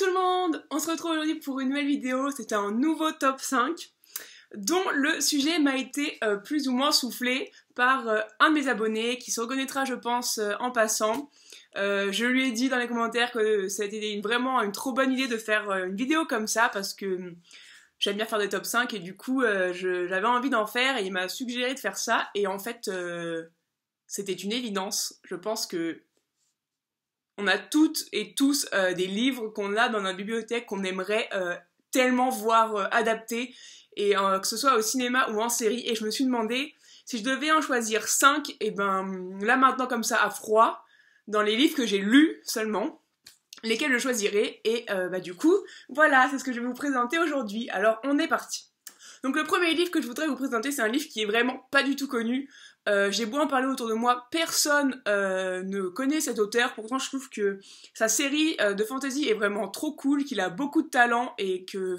tout le monde On se retrouve aujourd'hui pour une nouvelle vidéo, c'est un nouveau top 5 dont le sujet m'a été euh, plus ou moins soufflé par euh, un de mes abonnés qui se reconnaîtra je pense euh, en passant. je lui ai dit dans les commentaires que ça a été vraiment une trop bonne idée de faire une vidéo comme ça parce que hum, j'aime bien faire des top 5 et du coup j'avais envie d'en faire et il m'a suggéré de faire ça et en fait c'était une évidence. Je pense que on a toutes et tous euh, des livres qu'on a dans notre bibliothèque qu'on aimerait euh, tellement voir adapté euh, adaptés, et que ce soit au cinéma ou en série. Et je me suis demandé, si je devais en choisir 5, et eh ben là maintenant comme ça à froid, dans les livres que j'ai lus seulement, lesquels je choisirais. Et bah, du coup, voilà, c'est ce que je vais vous présenter aujourd'hui. Alors on est parti. Donc le premier livre que je voudrais vous présenter, c'est un livre qui est vraiment pas du tout connu. Euh, j'ai beau en parler autour de moi, personne euh, ne connaît cet auteur. Pourtant, je trouve que sa série euh, de fantasy est vraiment trop cool, qu'il a beaucoup de talent et que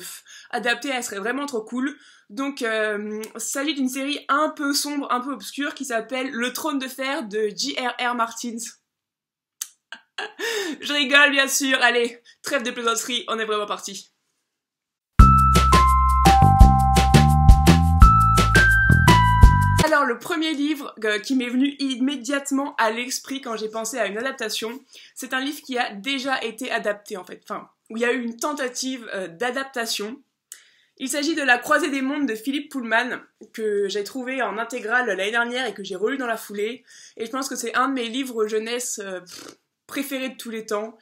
adaptée, elle serait vraiment trop cool. Donc, ça s'agit d'une série un peu sombre, un peu obscure, qui s'appelle Le Trône de Fer de J.R.R. Martins. je rigole, bien sûr. Allez, trêve de plaisanterie, on est vraiment parti. Alors, le premier livre euh, qui m'est venu immédiatement à l'esprit quand j'ai pensé à une adaptation, c'est un livre qui a déjà été adapté en fait, enfin, où il y a eu une tentative euh, d'adaptation. Il s'agit de La Croisée des Mondes de Philippe Pullman, que j'ai trouvé en intégrale l'année dernière et que j'ai relu dans la foulée. Et je pense que c'est un de mes livres jeunesse euh, préférés de tous les temps.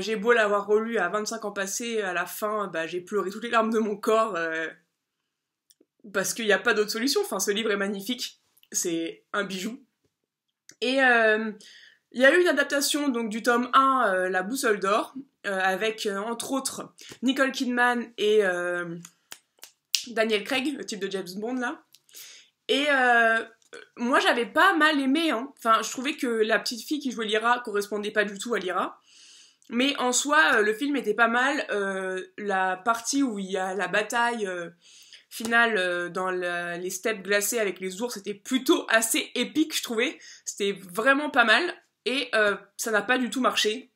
j'ai beau l'avoir relu à 25 ans passés, à la fin, bah, j'ai pleuré toutes les larmes de mon corps parce qu'il n'y a pas d'autre solution. Enfin, ce livre est magnifique, c'est un bijou. Et euh, il y a eu une adaptation donc du tome 1, euh, La boussole d'or, euh, avec entre autres Nicole Kidman et Daniel Craig, le type de James Bond là. Et moi j'avais pas mal aimé, hein. enfin je trouvais que la petite fille qui jouait Lyra correspondait pas du tout à Lyra. Mais en soi, le film était pas mal. la partie où il y a la bataille Final euh, dans les steppes glacées avec les ours c'était plutôt assez épique, je trouvais. C'était vraiment pas mal. Et euh, ça n'a pas du tout marché.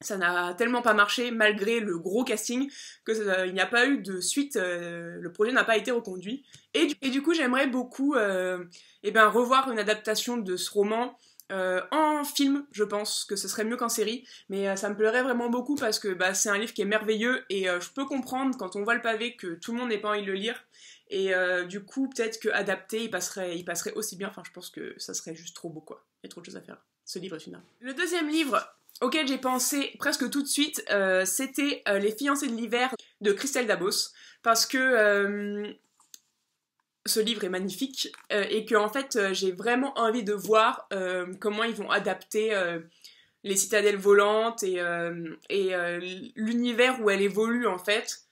Ça n'a tellement pas marché malgré le gros casting que il n'y a pas eu de suite. Euh, le projet n'a pas été reconduit. Et du, coup, j'aimerais beaucoup et eh ben, revoir une adaptation de ce roman euh, en film, je pense que ce serait mieux qu'en série, mais euh, ça me plairait vraiment beaucoup parce que bah, c'est un livre qui est merveilleux et euh, je peux comprendre quand on voit le pavé que tout le monde n'ait pas envie de le lire et du coup peut-être que il passerait, il passerait aussi bien. Enfin, je pense que ça serait juste trop beau quoi. Il y a trop de choses à faire. Ce livre est une Le deuxième livre auquel j'ai pensé presque tout de suite, c'était Les fiancés de l'hiver de Christelle Dabos parce que ce livre est magnifique euh, et que en fait euh, j'ai vraiment envie de voir euh, comment ils vont adapter les citadelles volantes et, et l'univers où elle évolue en fait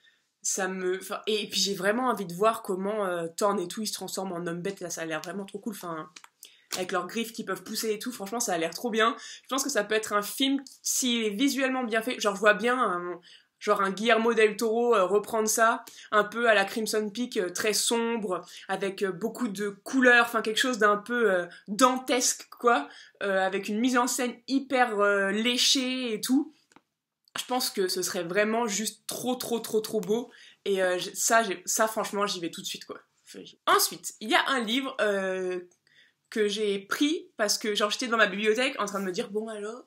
ça me et, puis j'ai vraiment envie de voir comment Thorn et tout ils se transforment en homme bête ça a l'air vraiment trop cool enfin avec leurs griffes qui peuvent pousser et tout franchement ça a l'air trop bien je pense que ça peut être un film s'il si est visuellement bien fait genre je vois bien hein, genre un Guillermo del Toro euh, reprendre ça un peu à la Crimson Peak euh, très sombre avec euh, beaucoup de couleurs enfin quelque chose d'un peu dantesque quoi avec une mise en scène hyper léchée et tout je pense que ce serait vraiment juste trop trop trop trop beau et ça ça franchement j'y vais tout de suite quoi ensuite il y a un livre que j'ai pris parce que genre j'étais dans ma bibliothèque en train de me dire bon alors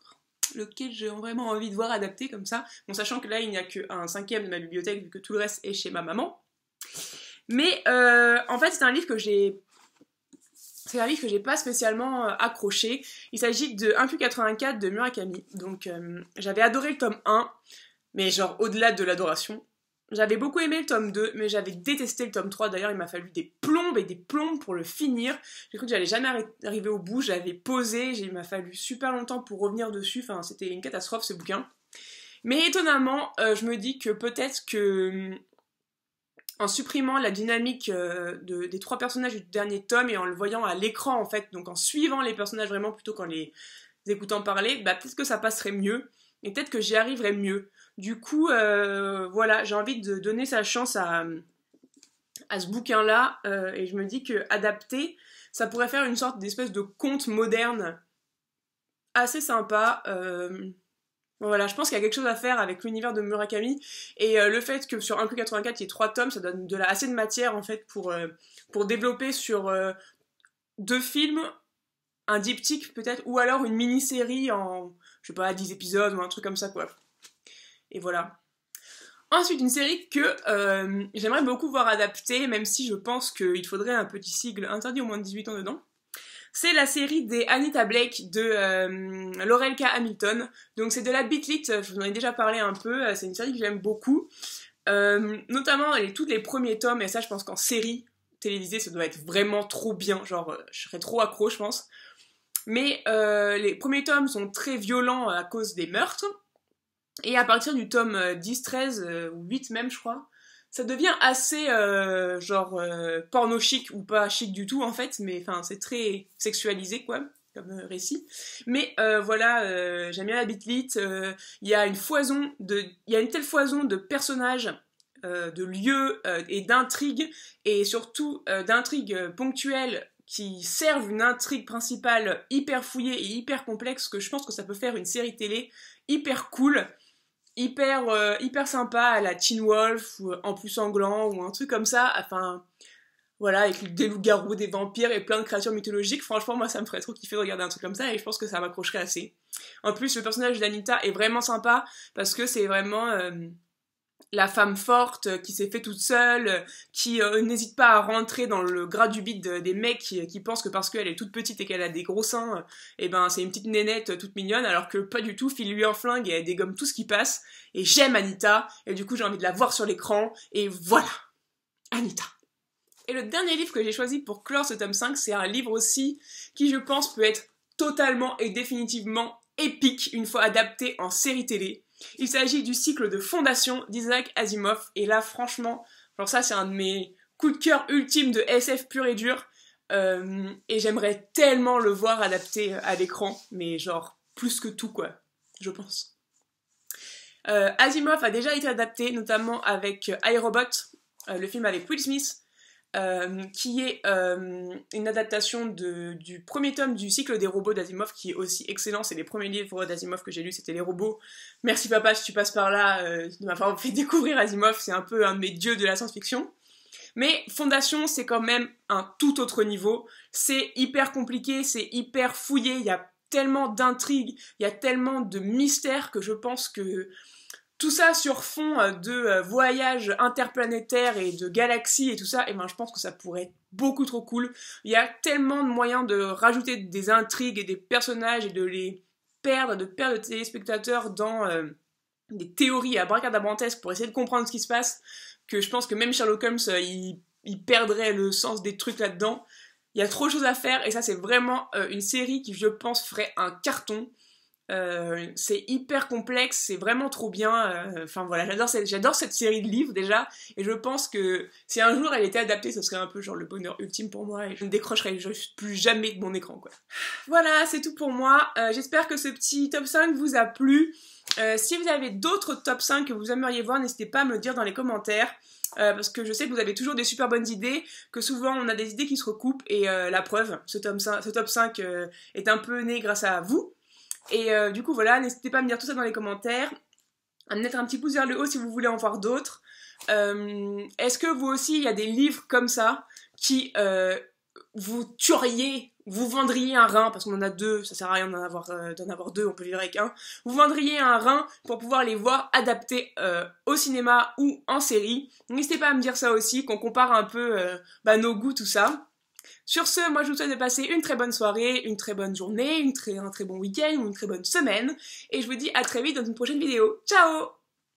lequel j'ai vraiment envie de voir adapté comme ça. Bon, sachant que là, il n'y a qu'un cinquième de ma bibliothèque vu que tout le reste est chez ma maman. Mais euh, en fait, c'est un livre que j'ai. C'est un livre que j'ai pas spécialement euh, accroché. Il s'agit de 1Q84 de Murakami. Donc, euh, j'avais adoré le tome 1, mais genre au-delà de l'adoration. J'avais beaucoup aimé le tome 2, mais j'avais détesté le tome 3. D'ailleurs, il m'a fallu des plombes et des plombes pour le finir. J'ai cru que j'allais jamais arriver au bout. J'avais posé, il m'a fallu super longtemps pour revenir dessus. Enfin, c'était une catastrophe ce bouquin. Mais étonnamment, euh, je me dis que peut-être que en supprimant la dynamique euh, des trois personnages du dernier tome et en le voyant à l'écran en fait, donc en suivant les personnages vraiment plutôt qu'en les écoutant parler, bah peut-être que ça passerait mieux et peut-être que j'y arriverais mieux. Du coup, euh, voilà, j'ai envie de donner sa chance à, à ce bouquin-là, euh, et je me dis que adapté, ça pourrait faire une sorte d'espèce de conte moderne assez sympa. Euh, voilà, je pense qu'il y a quelque chose à faire avec l'univers de Murakami, et le fait que sur 1 84 il y ait trois tomes, ça donne de la, assez de matière, en fait, pour, pour développer sur deux films, un diptyque peut-être, ou alors une mini-série en, je sais pas, 10 épisodes ou un truc comme ça, quoi. Et voilà. Ensuite, une série que euh, j'aimerais beaucoup voir adaptée, même si je pense qu'il faudrait un petit sigle interdit au moins de 18 ans dedans. C'est la série des Anita Blake de euh, Laurel K. Hamilton. Donc c'est de la Beatlit, je vous en ai déjà parlé un peu, euh, c'est une série que j'aime beaucoup. notamment les, tous les premiers tomes, et ça je pense qu'en série télévisée ça doit être vraiment trop bien, genre je serais trop accro je pense. Mais les premiers tomes sont très violents à cause des meurtres, et à partir du tome 10, euh, 13 euh, ou 8 même, je crois, ça devient assez euh, genre porno chic ou pas chic du tout en fait, mais enfin c'est très sexualisé quoi comme récit. Mais voilà, j'aime bien la bitlite. Il y a une foison de, il y a une telle foison de personnages, de lieux et d'intrigues et surtout d'intrigues ponctuelles qui servent une intrigue principale hyper fouillée et hyper complexe que je pense que ça peut faire une série télé hyper cool hyper, euh, hyper sympa à la Teen Wolf ou euh, En plus sanglant ou un truc comme ça. Enfin, voilà, avec des loups-garous, des vampires et plein de créatures mythologiques. Franchement, moi, ça me ferait trop kiffer de regarder un truc comme ça et je pense que ça m'accrocherait assez. En plus, le personnage d'Anita est vraiment sympa parce que c'est vraiment. Euh, la femme forte euh, qui s'est fait toute seule, euh, qui euh, n'hésite pas à rentrer dans le gras du bide des mecs qui, pensent que parce qu'elle est toute petite et qu'elle a des gros seins, eh ben c'est une petite nénette toute mignonne, alors que pas du tout, file lui en flingue et elle dégomme tout ce qui passe. Et j'aime Anita, et du coup j'ai envie de la voir sur l'écran, et voilà Anita Et le dernier livre que j'ai choisi pour clore ce tome 5, c'est un livre aussi qui je pense peut être totalement et définitivement épique une fois adapté en série télé. Il s'agit du cycle de fondation d'Isaac Asimov, et là franchement, genre ça c'est un de mes coups de cœur ultimes de SF pur et dur, euh, et j'aimerais tellement le voir adapté euh, à l'écran, mais genre plus que tout quoi, je pense. Euh, Asimov a déjà été adapté, notamment avec iRobot, le film avec Will Smith, euh, qui est euh, une adaptation du premier tome du cycle des robots d'Asimov, qui est aussi excellent. C'est les premiers livres d'Asimov que j'ai lus, c'était les robots. Merci papa si tu passes par là, euh, de m'avoir fait découvrir Asimov, c'est un peu un de mes dieux de la science-fiction. Mais Fondation, c'est quand même un tout autre niveau. C'est hyper compliqué, c'est hyper fouillé, il y a tellement d'intrigues, il y a tellement de mystères que je pense que tout ça sur fond euh, de euh, voyages interplanétaires et de galaxies et tout ça, et eh ben je pense que ça pourrait être beaucoup trop cool. Il y a tellement de moyens de rajouter des intrigues et des personnages et de les perdre, de perdre des téléspectateurs dans euh, des théories à bracadabrantesques pour essayer de comprendre ce qui se passe, que je pense que même Sherlock Holmes, il, perdrait le sens des trucs là-dedans. Il y a trop de choses à faire, et ça c'est vraiment une série qui, je pense, ferait un carton. Euh, c'est hyper complexe, c'est vraiment trop bien. Euh, enfin voilà, j'adore cette, j'adore cette série de livres déjà, et je pense que si un jour elle était adaptée, ce serait un peu genre le bonheur ultime pour moi, et je ne décrocherai plus jamais de mon écran quoi. Voilà, c'est tout pour moi. Euh, j'espère que ce petit top 5 vous a plu. si vous avez d'autres top 5 que vous aimeriez voir, n'hésitez pas à me le dire dans les commentaires. parce que je sais que vous avez toujours des super bonnes idées, que souvent on a des idées qui se recoupent, et la preuve, ce, top 5 est un peu né grâce à vous. Et euh, du coup, voilà, n'hésitez pas à me dire tout ça dans les commentaires, à me mettre un petit pouce vers le haut si vous voulez en voir d'autres. Euh, est-ce que vous aussi, il y a des livres comme ça qui euh, vous tueriez, vous vendriez un rein, parce qu'on en a deux, ça sert à rien d'en avoir, deux, on peut vivre avec un, vous vendriez un rein pour pouvoir les voir adaptés au cinéma ou en série. N'hésitez pas à me dire ça aussi, qu'on compare un peu bah, nos goûts, tout ça. Sur ce, moi je vous souhaite de passer une très bonne soirée, une très bonne journée, une très, un très bon week-end ou une très bonne semaine, et je vous dis à très vite dans une prochaine vidéo. Ciao